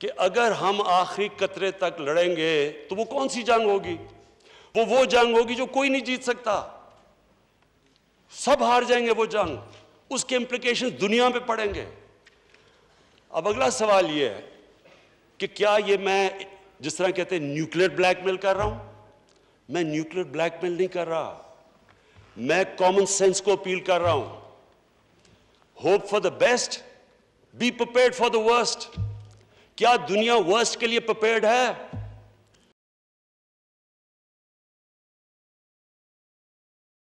कि अगर हम आखिरी कतरे तक लड़ेंगे तो वो कौन सी जंग होगी वो वो जंग होगी जो कोई नहीं जीत सकता सब हार जाएंगे वो जंग उसके इम्प्लीकेशन दुनिया पे पड़ेंगे अब अगला सवाल ये है कि क्या ये मैं जिस तरह कहते हैं न्यूक्लियर ब्लैकमेल कर रहा हूं मैं न्यूक्लियर ब्लैकमेल नहीं कर रहा मैं कॉमन सेंस को अपील कर रहा हूं hope for the best be prepared for the worst क्या दुनिया वर्स्ट के लिए प्रिपेयर्ड है